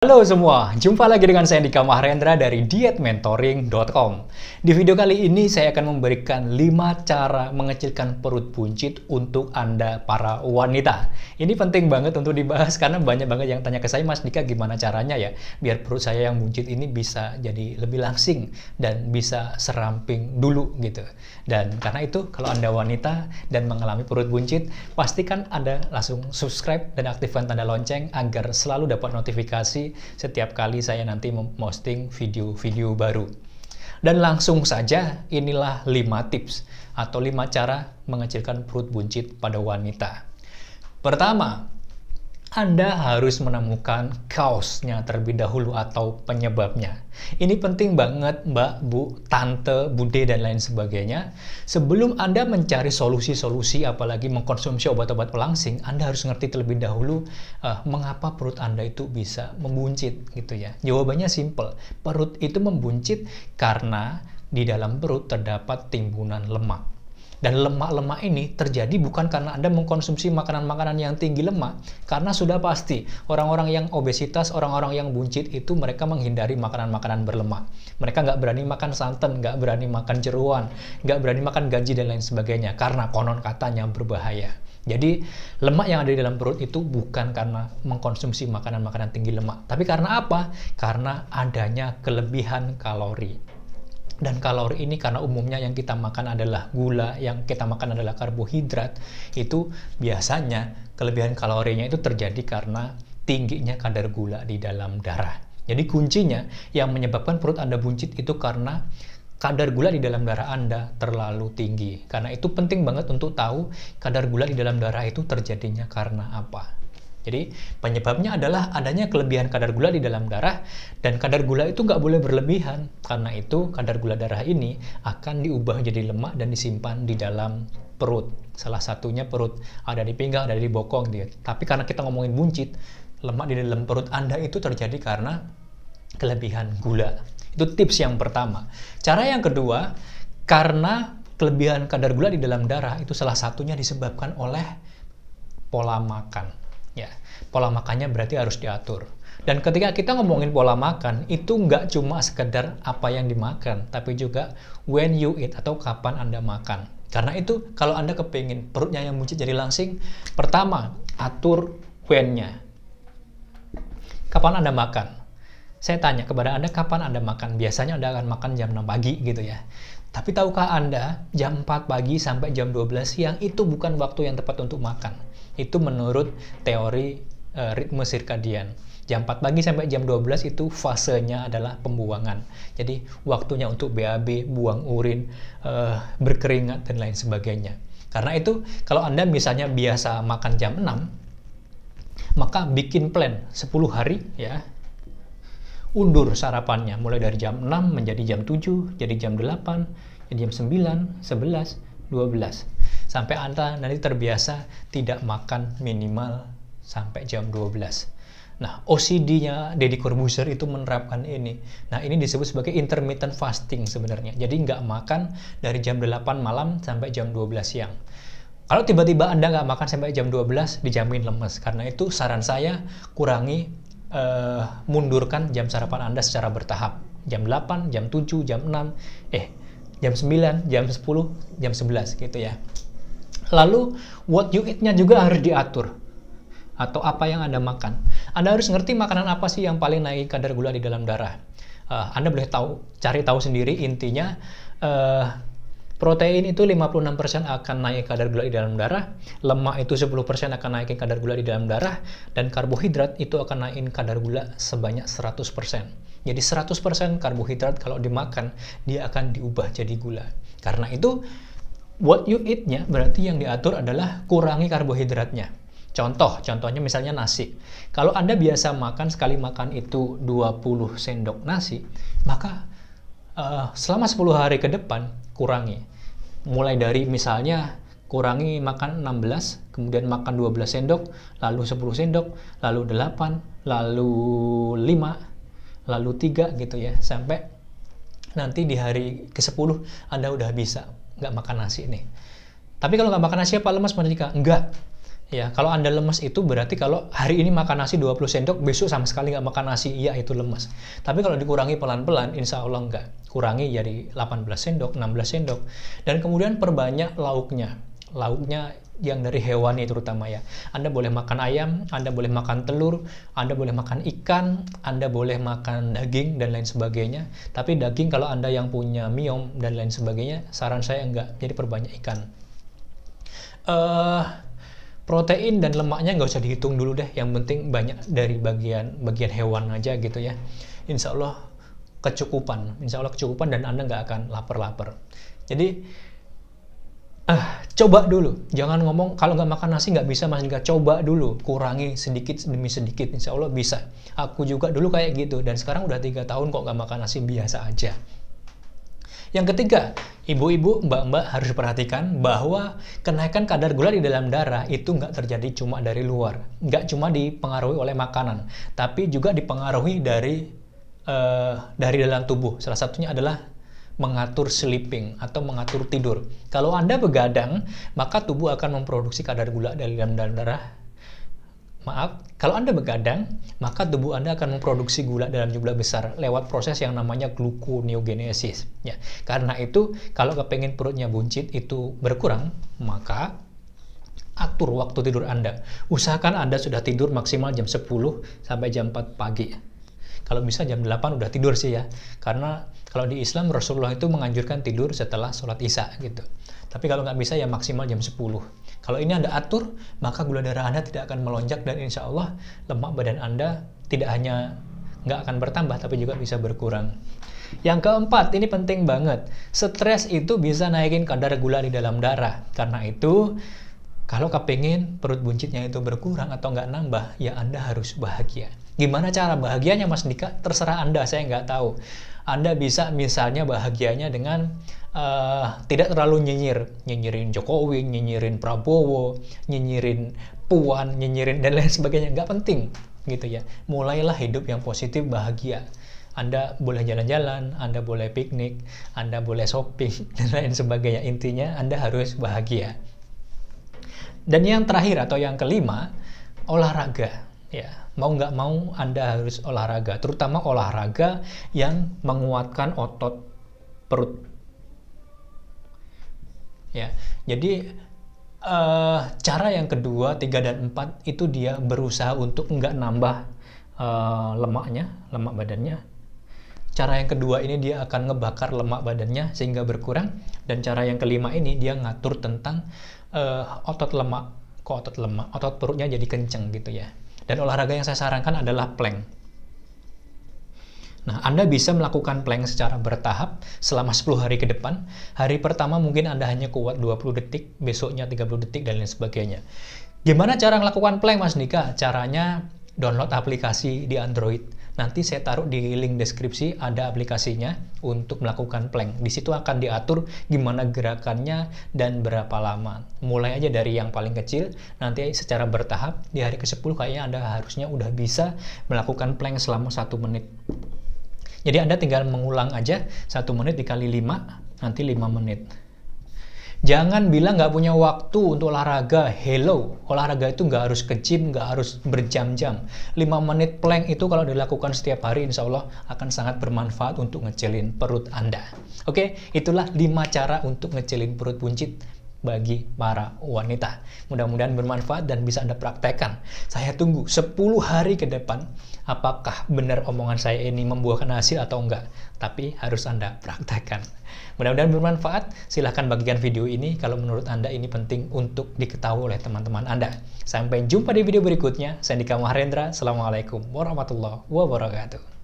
Halo semua, jumpa lagi dengan saya Dika Mahrendra dari dietmentoring.com. Di video kali ini saya akan memberikan 5 cara mengecilkan perut buncit untuk Anda para wanita. Ini penting banget untuk dibahas karena banyak banget yang tanya ke saya, Mas Dika gimana caranya ya biar perut saya yang buncit ini bisa jadi lebih langsing dan bisa seramping dulu gitu. Dan karena itu kalau Anda wanita dan mengalami perut buncit, pastikan Anda langsung subscribe dan aktifkan tanda lonceng agar selalu dapat notifikasi setiap kali saya nanti memposting video-video baru. Dan langsung saja, inilah 5 tips atau 5 cara mengecilkan perut buncit pada wanita. Pertama, anda harus menemukan kaosnya terlebih dahulu atau penyebabnya. Ini penting banget Mbak, Bu, Tante, Bude, dan lain sebagainya. Sebelum Anda mencari solusi-solusi, apalagi mengkonsumsi obat-obat pelangsing, Anda harus ngerti terlebih dahulu uh, mengapa perut Anda itu bisa membuncit gitu ya. Jawabannya simple, perut itu membuncit karena di dalam perut terdapat timbunan lemak. Dan lemak-lemak ini terjadi bukan karena Anda mengkonsumsi makanan-makanan yang tinggi lemak, karena sudah pasti orang-orang yang obesitas, orang-orang yang buncit itu mereka menghindari makanan-makanan berlemak. Mereka nggak berani makan santan, nggak berani makan jeruan, nggak berani makan gaji dan lain sebagainya, karena konon katanya berbahaya. Jadi lemak yang ada di dalam perut itu bukan karena mengkonsumsi makanan-makanan tinggi lemak, tapi karena apa? Karena adanya kelebihan kalori dan kalori ini karena umumnya yang kita makan adalah gula, yang kita makan adalah karbohidrat, itu biasanya kelebihan kalorinya itu terjadi karena tingginya kadar gula di dalam darah. Jadi kuncinya yang menyebabkan perut Anda buncit itu karena kadar gula di dalam darah Anda terlalu tinggi. Karena itu penting banget untuk tahu kadar gula di dalam darah itu terjadinya karena apa. Jadi penyebabnya adalah adanya kelebihan kadar gula di dalam darah dan kadar gula itu nggak boleh berlebihan. Karena itu kadar gula darah ini akan diubah jadi lemak dan disimpan di dalam perut. Salah satunya perut ada di pinggang, ada di bokong Dia. Tapi karena kita ngomongin buncit, lemak di dalam perut Anda itu terjadi karena kelebihan gula. Itu tips yang pertama. Cara yang kedua, karena kelebihan kadar gula di dalam darah itu salah satunya disebabkan oleh pola makan Ya, pola makannya berarti harus diatur. Dan ketika kita ngomongin pola makan, itu nggak cuma sekedar apa yang dimakan, tapi juga when you eat atau kapan Anda makan. Karena itu kalau Anda kepingin perutnya yang muncul jadi langsing, pertama, atur when-nya. Kapan Anda makan? Saya tanya kepada Anda kapan Anda makan. Biasanya Anda akan makan jam 6 pagi gitu ya. Tapi tahukah Anda, jam 4 pagi sampai jam 12 siang itu bukan waktu yang tepat untuk makan. Itu menurut teori e, ritme sirkadian. Jam 4 pagi sampai jam 12 itu fasenya adalah pembuangan. Jadi waktunya untuk BAB, buang urin, e, berkeringat dan lain sebagainya. Karena itu kalau Anda misalnya biasa makan jam 6, maka bikin plan 10 hari ya undur sarapannya mulai dari jam 6 menjadi jam 7, jadi jam 8, jadi jam 9, 11, 12. Sampai Anda nanti terbiasa tidak makan minimal sampai jam 12. Nah, OCD-nya Deddy Corbuzier itu menerapkan ini. Nah, ini disebut sebagai intermittent fasting sebenarnya. Jadi nggak makan dari jam 8 malam sampai jam 12 siang. Kalau tiba-tiba Anda nggak makan sampai jam 12, dijamin lemes. Karena itu saran saya kurangi uh, mundurkan jam sarapan Anda secara bertahap. Jam 8, jam 7, jam 6, eh jam 9, jam 10, jam 11 gitu ya. Lalu what you eat-nya juga harus diatur atau apa yang Anda makan. Anda harus ngerti makanan apa sih yang paling naik kadar gula di dalam darah. Uh, anda boleh tahu, cari tahu sendiri intinya uh, Protein itu 56% akan naik kadar gula di dalam darah, lemak itu 10% akan naikin kadar gula di dalam darah, dan karbohidrat itu akan naikin kadar gula sebanyak 100%. Jadi 100% karbohidrat kalau dimakan, dia akan diubah jadi gula. Karena itu, what you eat-nya berarti yang diatur adalah kurangi karbohidratnya. Contoh, contohnya misalnya nasi. Kalau Anda biasa makan sekali makan itu 20 sendok nasi, maka uh, selama 10 hari ke depan kurangi. Mulai dari misalnya kurangi makan 16, kemudian makan 12 sendok, lalu 10 sendok, lalu 8, lalu 5, lalu 3 gitu ya, sampai nanti di hari ke-10 Anda udah bisa nggak makan nasi nih. Tapi kalau nggak makan nasi apa lemas Merdeka? Enggak. Ya, kalau Anda lemas itu berarti kalau hari ini makan nasi 20 sendok, besok sama sekali nggak makan nasi, iya itu lemas. Tapi kalau dikurangi pelan-pelan, insya Allah nggak. Kurangi jadi 18 sendok, 16 sendok. Dan kemudian perbanyak lauknya. Lauknya yang dari hewani terutama ya. Anda boleh makan ayam, Anda boleh makan telur, Anda boleh makan ikan, Anda boleh makan daging dan lain sebagainya. Tapi daging kalau Anda yang punya miom dan lain sebagainya, saran saya enggak. Jadi perbanyak ikan. Uh, protein dan lemaknya nggak usah dihitung dulu deh yang penting banyak dari bagian bagian hewan aja gitu ya insya Allah kecukupan insya Allah kecukupan dan anda nggak akan lapar-lapar jadi ah, coba dulu jangan ngomong kalau nggak makan nasi nggak bisa mas nggak coba dulu kurangi sedikit demi sedikit insya Allah bisa aku juga dulu kayak gitu dan sekarang udah tiga tahun kok nggak makan nasi biasa aja yang ketiga, ibu-ibu, mbak-mbak harus perhatikan bahwa kenaikan kadar gula di dalam darah itu nggak terjadi cuma dari luar, nggak cuma dipengaruhi oleh makanan, tapi juga dipengaruhi dari uh, dari dalam tubuh. Salah satunya adalah mengatur sleeping atau mengatur tidur. Kalau Anda begadang, maka tubuh akan memproduksi kadar gula dari dalam darah Maaf, kalau Anda begadang, maka tubuh Anda akan memproduksi gula dalam jumlah besar lewat proses yang namanya gluconeogenesis. Ya, karena itu, kalau kepengen perutnya buncit itu berkurang, maka atur waktu tidur Anda. Usahakan Anda sudah tidur maksimal jam 10 sampai jam 4 pagi. Kalau bisa jam 8 udah tidur sih ya. Karena kalau di Islam Rasulullah itu menganjurkan tidur setelah sholat isya gitu. Tapi kalau nggak bisa ya maksimal jam 10. Kalau ini Anda atur, maka gula darah Anda tidak akan melonjak dan insya Allah lemak badan Anda tidak hanya nggak akan bertambah, tapi juga bisa berkurang. Yang keempat, ini penting banget. Stres itu bisa naikin kadar gula di dalam darah. Karena itu, kalau kepengen perut buncitnya itu berkurang atau nggak nambah, ya Anda harus bahagia. Gimana cara bahagianya Mas Dika? Terserah Anda, saya nggak tahu. Anda bisa misalnya bahagianya dengan uh, tidak terlalu nyinyir. Nyinyirin Jokowi, nyinyirin Prabowo, nyinyirin Puan, nyinyirin dan lain sebagainya. Nggak penting gitu ya. Mulailah hidup yang positif, bahagia. Anda boleh jalan-jalan, Anda boleh piknik, Anda boleh shopping, dan lain sebagainya. Intinya, Anda harus bahagia. Dan yang terakhir atau yang kelima, olahraga. Ya, mau nggak mau Anda harus olahraga, terutama olahraga yang menguatkan otot perut. Ya, jadi uh, cara yang kedua, tiga dan empat itu dia berusaha untuk nggak nambah uh, lemaknya, lemak badannya, Cara yang kedua ini dia akan ngebakar lemak badannya sehingga berkurang dan cara yang kelima ini dia ngatur tentang uh, otot lemak Kok otot lemak, otot perutnya jadi kenceng gitu ya. Dan olahraga yang saya sarankan adalah plank. Nah, Anda bisa melakukan plank secara bertahap selama 10 hari ke depan. Hari pertama mungkin Anda hanya kuat 20 detik, besoknya 30 detik, dan lain sebagainya. Gimana cara melakukan plank, Mas Nika? Caranya download aplikasi di Android Nanti saya taruh di link deskripsi ada aplikasinya untuk melakukan plank. Di situ akan diatur gimana gerakannya dan berapa lama. Mulai aja dari yang paling kecil, nanti secara bertahap di hari ke-10 kayaknya Anda harusnya udah bisa melakukan plank selama satu menit. Jadi Anda tinggal mengulang aja satu menit dikali 5, nanti 5 menit. Jangan bilang nggak punya waktu untuk olahraga. Hello, olahraga itu nggak harus ke gym, nggak harus berjam-jam. 5 menit plank itu kalau dilakukan setiap hari, insya Allah akan sangat bermanfaat untuk ngecilin perut Anda. Oke, itulah 5 cara untuk ngecilin perut buncit bagi para wanita. Mudah-mudahan bermanfaat dan bisa Anda praktekkan. Saya tunggu 10 hari ke depan apakah benar omongan saya ini membuahkan hasil atau enggak. Tapi harus Anda praktekkan. Mudah-mudahan bermanfaat. Silahkan bagikan video ini kalau menurut Anda ini penting untuk diketahui oleh teman-teman Anda. Sampai jumpa di video berikutnya. Saya Dika Mahrendra. Assalamualaikum warahmatullahi wabarakatuh.